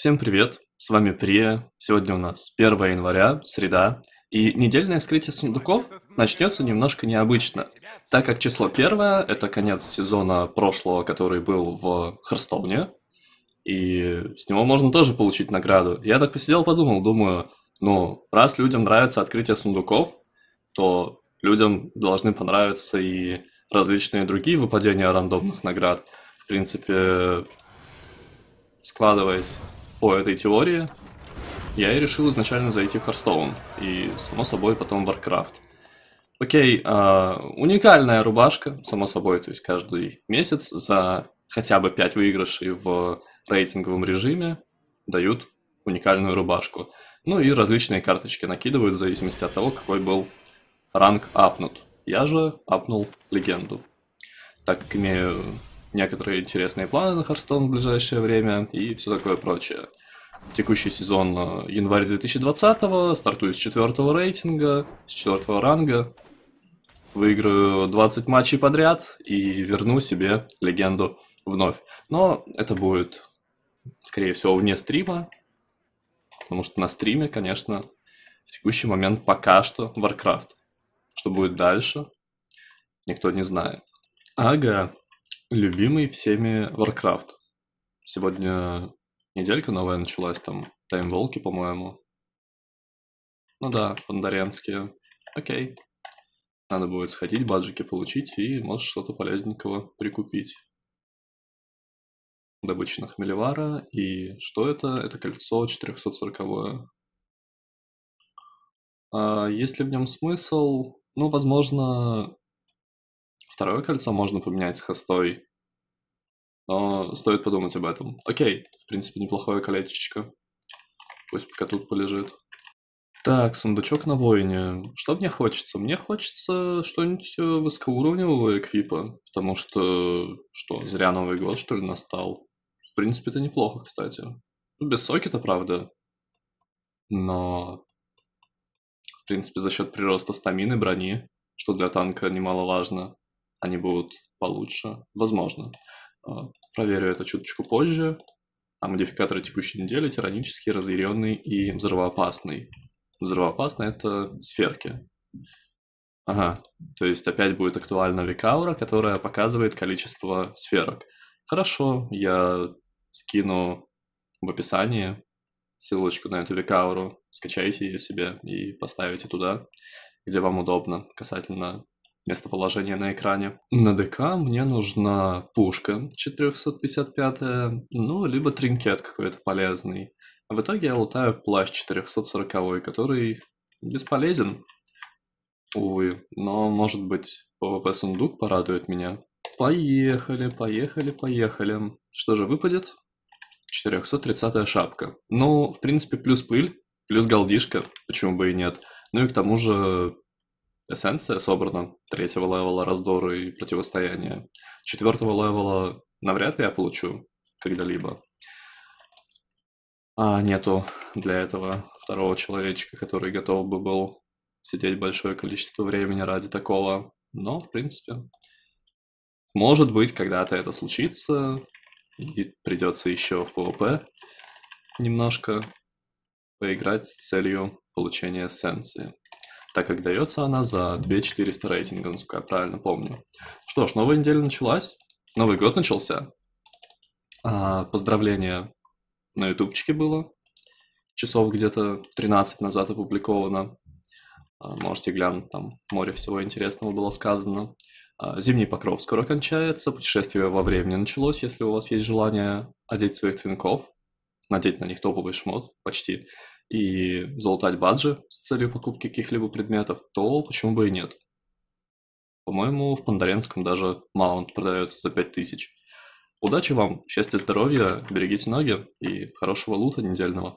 Всем привет, с вами Прия. Сегодня у нас 1 января, среда, и недельное вскрытие сундуков начнется немножко необычно, так как число первое – это конец сезона прошлого, который был в Херстоне, и с него можно тоже получить награду. Я так посидел, подумал, думаю, ну, раз людям нравится открытие сундуков, то людям должны понравиться и различные другие выпадения рандомных наград. В принципе, складываясь по этой теории я и решил изначально зайти в Харстоун и, само собой, потом Warcraft. Окей, э, уникальная рубашка, само собой, то есть каждый месяц за хотя бы 5 выигрышей в рейтинговом режиме дают уникальную рубашку. Ну и различные карточки накидывают в зависимости от того, какой был ранг апнут. Я же апнул легенду, так как имею некоторые интересные планы на Харстон в ближайшее время и все такое прочее. Текущий сезон э, январь 2020, го стартую с четвертого рейтинга, с четвертого ранга. Выиграю 20 матчей подряд и верну себе легенду вновь. Но это будет, скорее всего, вне стрима, потому что на стриме, конечно, в текущий момент пока что Warcraft. Что будет дальше, никто не знает. Ага, Любимый всеми Warcraft. Сегодня неделька новая началась, там таймволки, по-моему. Ну да, пандарянские. Окей. Надо будет сходить, баджики получить и, может, что-то полезненького прикупить. Добыча на Хмелевара. И что это? Это кольцо 440 -е. а, Есть ли в нем смысл? Ну, возможно, Второе кольцо можно поменять с хостой. Но стоит подумать об этом. Окей, в принципе, неплохое колечечко. Пусть пока тут полежит. Так, сундучок на воине. Что мне хочется? Мне хочется что-нибудь э, высокоуровневого эквипа, потому что... Что, зря Новый год, что ли, настал? В принципе, это неплохо, кстати. Ну, без сокета, правда. Но... В принципе, за счет прироста стамины, брони, что для танка немаловажно, они будут получше, возможно. Э, проверю это чуточку позже. А модификаторы текущей недели тиранический, разъяренный и взрывоопасный. Взрывоопасный — это сферки. Ага, то есть опять будет актуальна векаура, которая показывает количество сферок. Хорошо, я скину в описании ссылочку на эту векауру, скачайте ее себе и поставите туда, где вам удобно касательно местоположение на экране. На ДК мне нужна пушка 455, ну, либо тринкет какой-то полезный. А в итоге я лутаю плащ 440, который бесполезен, увы. Но, может быть, ПВП-сундук порадует меня. Поехали, поехали, поехали. Что же выпадет? 430 шапка. Ну, в принципе, плюс пыль, плюс голдишка, почему бы и нет. Ну и к тому же эссенция собрана, третьего левела раздоры и противостояние, четвертого левела навряд ли я получу когда-либо. А нету для этого второго человечка, который готов бы был сидеть большое количество времени ради такого. Но, в принципе, может быть, когда-то это случится, и придется еще в PvP немножко поиграть с целью получения эссенции так как дается она за 2400 рейтинга, насколько я правильно помню. Что ж, новая неделя началась, Новый год начался. А, поздравление на ютубчике было, часов где-то 13 назад опубликовано. А, можете глянуть, там море всего интересного было сказано. А, Зимний покров скоро кончается, путешествие во времени началось, если у вас есть желание одеть своих твинков, надеть на них топовый шмот, почти и залутать баджи с целью покупки каких-либо предметов, то почему бы и нет? По-моему, в Пондаренском даже маунт продается за 5000. Удачи вам, счастья, здоровья, берегите ноги и хорошего лута недельного.